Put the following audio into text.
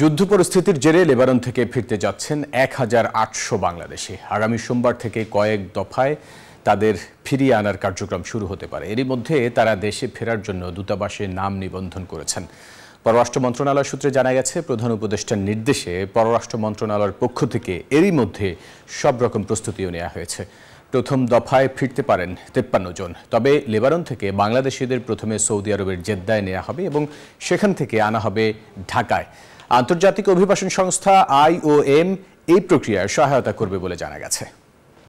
যুদ্ধ পরিস্থিতির জেরে লেবানন থেকে ফিরতে যাচ্ছেন এক হাজার আটশো বাংলাদেশি আগামী সোমবার থেকে কয়েক দফায় তাদের ফিরিয়ে আনার কার্যক্রম শুরু হতে পারে এরই মধ্যে তারা দেশে ফেরার জন্য দূতাবাসে নাম নিবন্ধন করেছেন পররাষ্ট্র মন্ত্রণালয় সূত্রে জানা গেছে প্রধান উপদেষ্টার নির্দেশে পররাষ্ট্র মন্ত্রণালয়ের পক্ষ থেকে এরই মধ্যে সব রকম প্রস্তুতিও নেওয়া হয়েছে প্রথম দফায় ফিরতে পারেন তেপ্পান্ন জন তবে লেবানন থেকে বাংলাদেশিদের প্রথমে সৌদি আরবের জেদ্দায় নেওয়া হবে এবং সেখান থেকে আনা হবে ঢাকায় আন্তর্জাতিক অভিবাসন সংস্থা আইওএম এই প্রক্রিয়ায় সহায়তা করবে বলে জানা গেছে